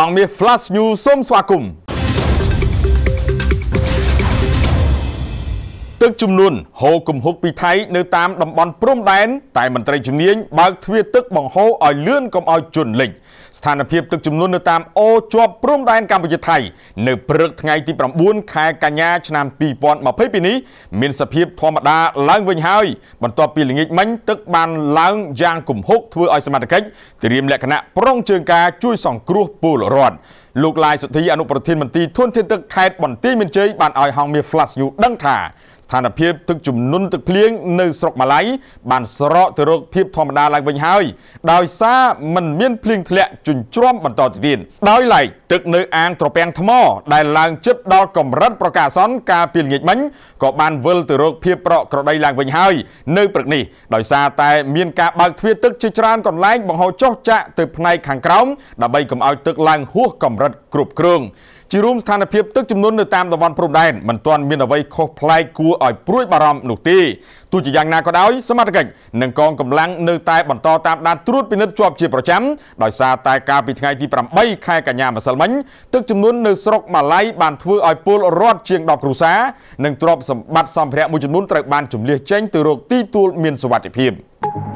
ហងមាស Flash News សូមស្វាគមន៍ទឹកជំនន់ហូរគំហុកពីថៃនៅតាមតំបន់ព្រំដែនតែមន្ត្រីជំនាញបើកទ្វារទឹកបង្ហូរឲ្យលឿនកុំឲ្យជន់លិចស្ថានភាពទឹកជំនន់នៅតាមអូជាប់ព្រំដែនកម្ពុជាថៃនៅព្រឹកថ្ងៃទី9ខែកញ្ញាឆ្នាំ2022នេះមានសភាពធម្មតាឡើងវិញហើយបន្ទាប់ពីល្ងាចមិញទឹកបានឡើងយ៉ាងគំហុកធ្វើឲ្យសមត្ថកិច្ចត្រៀមលក្ខណៈប្រុងជើងការជួយសង្គ្រោះពលរដ្ឋលោកឡាយសុធីអនុប្រធានមន្ត្រីធនធានទឹកខេត្តបន្ទាយមានជ័យបានឲ្យហងមាស Flash You ដឹងថាស្ថានភាពទឹកជំនន់ទឹកភ្លៀងនៅស្រុកម៉ាឡៃបានស្រកទៅរកភាពធម្មតាឡើងវិញហើយ ដោយសារมันមានភ្លៀងធ្លាក់ជញ្ជ្រាំបន្តទៅទៀតដោយឡែកទឹកនៅ អាងត្រពាំងថ្ម ដែលឡើងជិតដល់កម្រិតប្រកាសនកាលពីល្ងាចមិញក៏បានវិលទៅរកភាពប្រក្រតីឡើងវិញហើយ នៅព្រឹកនេះដោយសារតែមានការបើកទ្វារទឹកជាច្រើនកន្លែង បង្ហូរចុះចាក់ទៅផ្នែកខាងក្រោមដើម្បីកុំឲ្យទឹកឡើងហួសកម្រិតគ្រប់គ្រងជារួមស្ថានភាពទឹកចំនួននៅតាមតំបន់ព្រំដែនមិនទាន់មានអ្វីខុសប្លែកគួរឲ្យព្រួយបារម្ភនោះទេទោះជាយ៉ាងណាក៏ដោយសមត្ថកិច្ចនិងកងកម្លាំងនៅតែបន្តតាមដានត្រួតពិនិត្យជាប់ជាប្រចាំដោយសារតែកាលពីថ្ងៃទី8ខែកញ្ញាម្សិលមិញទឹកចំនួននៅស្រុកម៉ាឡៃបានធ្វើឲ្យពលរដ្ឋជាង10គ្រួសារនិងទ្រព្យសម្បត្តិសម្ភារៈមួយចំនួនត្រូវបានជំលៀសចេញទៅរកទីទួលមានសុវត្ថិភាព។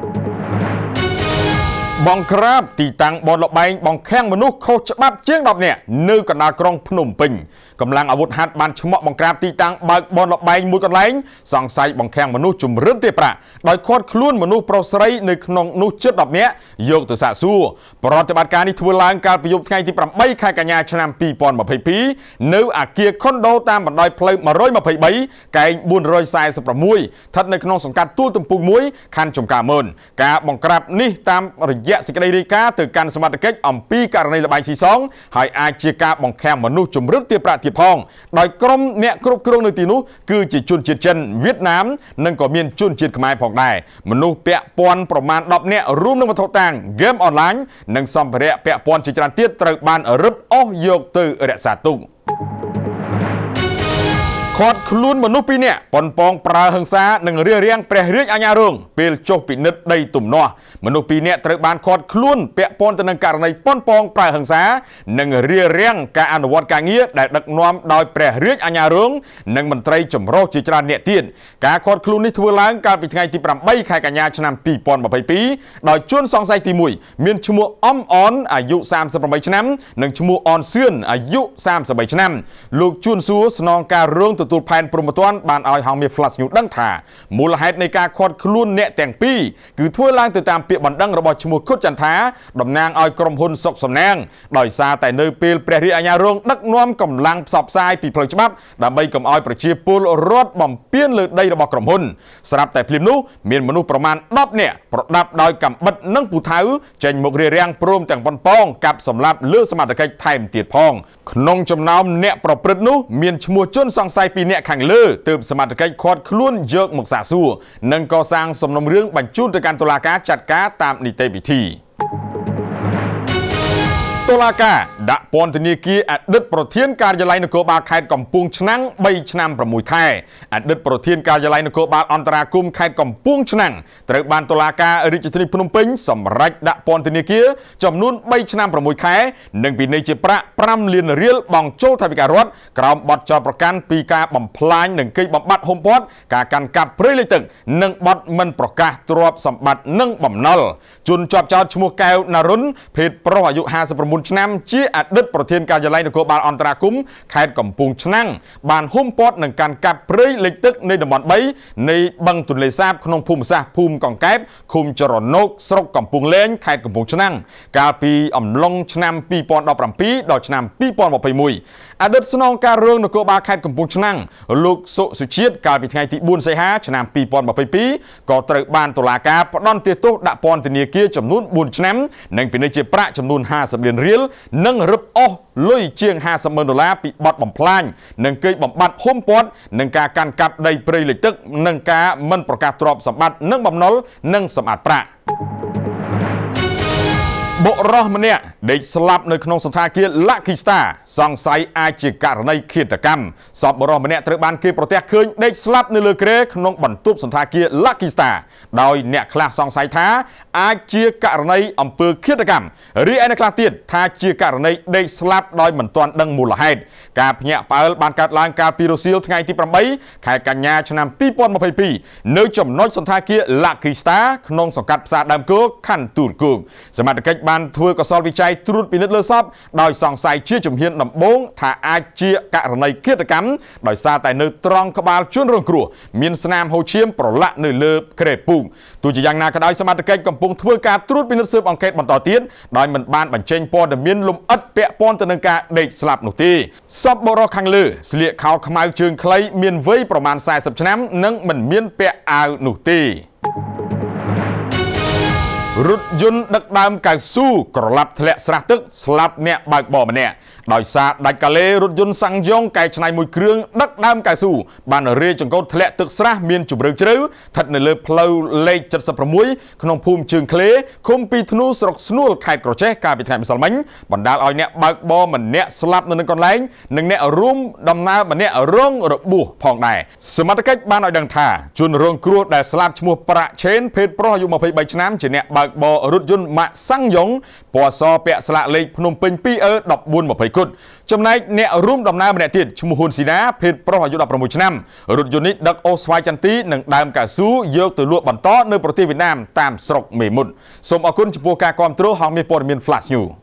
បងក្រាបទីតាំងបនលបែងបងខាំងមនុស្សខុសច្បាប់ជាង10នាក់នៅកណ្ដាលក្រុងភ្នំពេញកម្លាំងអាវុធហត្ថបានឈ្មោះបងក្រាបទីតាំងបើកបនលបែងមួយកន្លែងសង្ស័យបងខាំងមនុស្សជំរិតទេប្រាក់ដោយគាត់ខ្លួនមនុស្សប្រុសស្រីនៅក្នុងនោះជិត10នាក់យកទៅសាកសួរប្រតិបត្តិការនេះធ្វើឡើងកាលពីយប់ថ្ងៃទី8ខែកញ្ញាឆ្នាំ2022នៅអាគារខុនដូតាមបណ្ដោយផ្លូវ123កែង446ស្ថិតនៅក្នុងសង្កាត់ទួលទំពុង1ខណ្ឌចំការមន ការបង្ក្រាបនេះតាមរយៈយៈសេចក្តីរាយការណ៍ទៅកាន់សមាជិកអំពីករណីលបែងស៊ីសងហើយអាចជាការបង្ខាំមនុស្សជំរិតទាបប្រាក់ទៀតផងដោយក្រុមអ្នកគ្រប់គ្រងនៅទីនោះគឺជាជនជាតិចិនវៀតណាមនិងក៏មានជនជាតិខ្មែរផងដែរមនុស្សពាក់ព័ន្ធប្រមាណ10នាក់រួមនឹងវត្ថុតាងហ្គេមអនឡាញនិងសម្ភារៈពាក់ព័ន្ធជាច្រើនទៀតត្រូវបានរឹបអូសយកទៅ រក្សាទុក។ឃាត់ខ្លួនមនុស្សពីរនាក់ប៉ុនប៉ងប្រើហិង្សានិងរារាំងព្រះរាជអាជ្ញារងពេលចុះពិនិត្យដីទំនាស់មនុស្សពីរនាក់ត្រូវបានឃាត់ខ្លួនពាក់ព័ន្ធទៅនឹងករណីប៉ុនប៉ងប្រើហិង្សានិងរារាំងការអនុវត្តការងារដែលដឹកនាំដោយព្រះរាជអាជ្ញារងនិងមន្ត្រីចម្រុះជាច្រើនអ្នកទៀតការឃាត់ខ្លួននេះធ្វើឡើងកាលពីថ្ងៃទី8ខែកញ្ញាឆ្នាំ2022ដោយជនសង្ស័យទី1មានឈ្មោះអំអនអាយុ38ឆ្នាំនិងឈ្មោះអនសឿនអាយុ33ឆ្នាំលោកជួនសួរស្នងការរងទទទួលផែនព្រមត្តនបានឲ្យហងមាស Flash News ដឹងថាមូលហេតុនៃការឃាត់ខ្លួនអ្នកទាំងពីរគឺធ្វើឡើងទៅតាមពាក្យបណ្ដឹងរបស់ឈ្មោះគុតចន្ទថាតំណាងឲ្យក្រុមហ៊ុនសុកសំណាងដោយសារតែនៅពេលព្រះរាជអាជ្ញារងដឹកនាំកម្លាំងផ្សព្វផ្សាយពីផ្លូវច្បាប់ ដើម្បីកុំឲ្យប្រជាពលរដ្ឋបំពានលើដីរបស់ក្រុមហ៊ុន ស្រាប់តែភ្លាមនោះមានមនុស្សប្រមាណ10នាក់ប្រដាប់ដោយកាំបិតនិងពូថៅចេញមករារាំងព្រមទាំងប៉ុនប៉ងកាប់សម្លាប់លើសមត្ថកិច្ចថែមទៀតផងក្នុងចំណោមអ្នកប្រព្រឹត្តនោះមានឈ្មោះជនសង្ស័យពីពីអ្នកខាងលើទើបសមត្ថកិច្ចឃាត់ខ្លួនយកមកសាកសួរនិងកសាងសំណុំរឿងបញ្ជូនទៅកាន់តុលាការចាត់ការតាមនីតិវិធីតុលាការដាក់ពន្ធនាគារអតីតប្រធានការិយាល័យនគរបាលខេត្តកំពង់ឆ្នាំង3ឆ្នាំ6ខែអតីតប្រធានការិយាល័យនគរបាលអន្តរាគមខេត្តកំពង់ឆ្នាំងត្រូវបានតុលាការរាជធានីភ្នំពេញ សម្រេចដាក់ពន្ធនាគារចំនួន3ឆ្នាំ6ខែនិងពិន័យជាប្រាក់5លានរៀលបង់ចូលថវិការដ្ឋក្រោមបទចោទប្រកាន់ពីការបំផ្លាញនិងកេងបំបត្តិហុំព័ទ្ធការកាន់កាប់ព្រៃលិចទឹកនិងបទមិនប្រកាសទ្រព្យសម្បត្តិនិងបំណុលជនជាប់ចោតឈ្មោះកែវណារុនភេទប្រុសអាយុ59ឆ្នាំជាអតីតប្រធានការិយាល័យនគរបាលអន្តរាគមខេត្តកំពង់ឆ្នាំងបានហ៊ុំព័ទ្ធនឹងការកាប់ព្រៃលិចទឹកនៃតំបន់3នៃបឹងទន្លេសាបក្នុងភូមិសាស្ត្រភូមិកង្កែបឃុំចរណុកស្រុកកំពង់លែងខេត្តកំពង់ឆ្នាំងកាលពីអំឡុងឆ្នាំ2017ដល់ឆ្នាំ2021អតីតស្នងការរឿងនគរបាលខេត្តកំពង់ឆ្នាំងលោកសុសុជាតិកាលពីថ្ងៃទី4សីហាឆ្នាំ2022ក៏ត្រូវបានតុលាការផ្តន្ទាទោសដាក់ពន្ធនាគារចំនួន4ឆ្នាំនិងពិន័យជាប្រាក់ចំនួន50លានរៀលនិងរឹបអូសលុយជាង50ម៉ឺនដុល្លារពីបទបំផ្លាញនិងគេបំបត្តិហ៊ុំពាត់និងការកាន់កាប់ដីព្រៃលិចទឹកនិងការមិនប្រកាសទ្រព្យសម្បត្តិនិងបំណុលនិងសម្អាតប្រាក់បុរោះម្នាក់ដេកស្លាប់នៅក្នុងសន្តាគារ Lucky Star សង្ស័យអាចជាករណីឃាតកម្មសពបរិសម្នាក់ត្រូវបានគេប្រទះឃើញដេកស្លាប់នៅលើគ្រែក្នុងបន្ទប់សន្តាគារ Lucky Star ដោយអ្នកខ្លះសង្ស័យថា អាចជាករណីអំពើឃាតកម្មរីឯអ្នកខ្លះទៀតថាជាករណីដេកស្លាប់ដោយមិនទាន់ដឹងមូលហេតុការភ្ញាក់ផ្អើលបានកើតឡើងកាលពីរសៀលថ្ងៃទី8ខែកញ្ញាឆ្នាំ2022នៅចំណុចសន្តាគារ Lucky Star ក្នុងសង្កាត់ផ្សារដើមគោកខណ្ឌទូលគោកសមត្ថកិច្ចបានធ្វើកសលវិច័យយត្រួតពិនិត្យលើសពដោយសង្ស័យជាជំហានដំបូងថាអាចជាករណីឃាតកម្មដោយសារតែនៅត្រង់ក្បាលជនរងគ្រោះមានស្នាមហូរឈាមប្រឡាក់នៅលើក្រេពូងទោះជាយ៉ាងណាក៏ដោយសមត្ថកិច្ចកំពុងធ្វើការត្រួតពិនិត្យស៊ើបអង្កេតបន្តទៀតដោយមិនបានបញ្ចេញព័ត៌មានលម្អិតពាក់ព័ន្ធទៅនឹងការដេកស្លាប់នោះទេសពបរោះខាងលើស្លៀកខោខ្មៅជើងខ្លីមានវ័យប្រមាណ40ឆ្នាំនិងមិនមានពាក់អាវនោះទេរត់យន្តដឹកដើមកៅស៊ូក្រឡាប់ធ្លាក់ស្រះទឹកស្លាប់អ្នកបើកបរម្នាក់ដោយសារដាច់កាឡេរថយន្តសាំងយ៉ងកែច្នៃមួយគ្រឿងដឹកដើមកៅស៊ូបានរាយចង្កូតធ្លាក់ទឹកស្រះមានជម្រៅជ្រៅស្ថិតនៅលើផ្លូវលេខ76ក្នុងភូមិជើងក្លេឃុំពីធ្នូស្រុកស្នួលខេត្តក្រចេះកាលពីថ្ងៃម្សិលមិញបណ្ដាលឲ្យអ្នកបើកបរម្នាក់ស្លាប់នៅនឹងកន្លែងនិងអ្នករួមដំណើរម្នាក់រងរបួសផងដែរសមត្ថកិច្ចបានឲ្យដឹងថាជនរងគ្រោះដែលស្លាប់ឈ្មោះប្រាក់ឆេនភេទប្រុសអាយុ23ឆ្នាំជាអ្នកបើកបររថយន្តម៉ាក់សាំងយ៉ុងពណ៌សពាក់ស្លាកលេខភ្នំពេញ 2E1420 គុតចំណែកអ្នករួមដំណើរម្នាក់ទៀតឈ្មោះហ៊ុនស៊ីណាភេទប្រុសអាយុ16ឆ្នាំរថយន្តនេះដឹកអូសស្វាយចន្ទីនិងដើមកៅស៊ូយកទៅលក់បន្តនៅប្រទេសវៀតណាមតាមស្រុកមេមត់សូមអរគុណចំពោះការគាំទ្រហងមាសព័ត៌មាន Flash News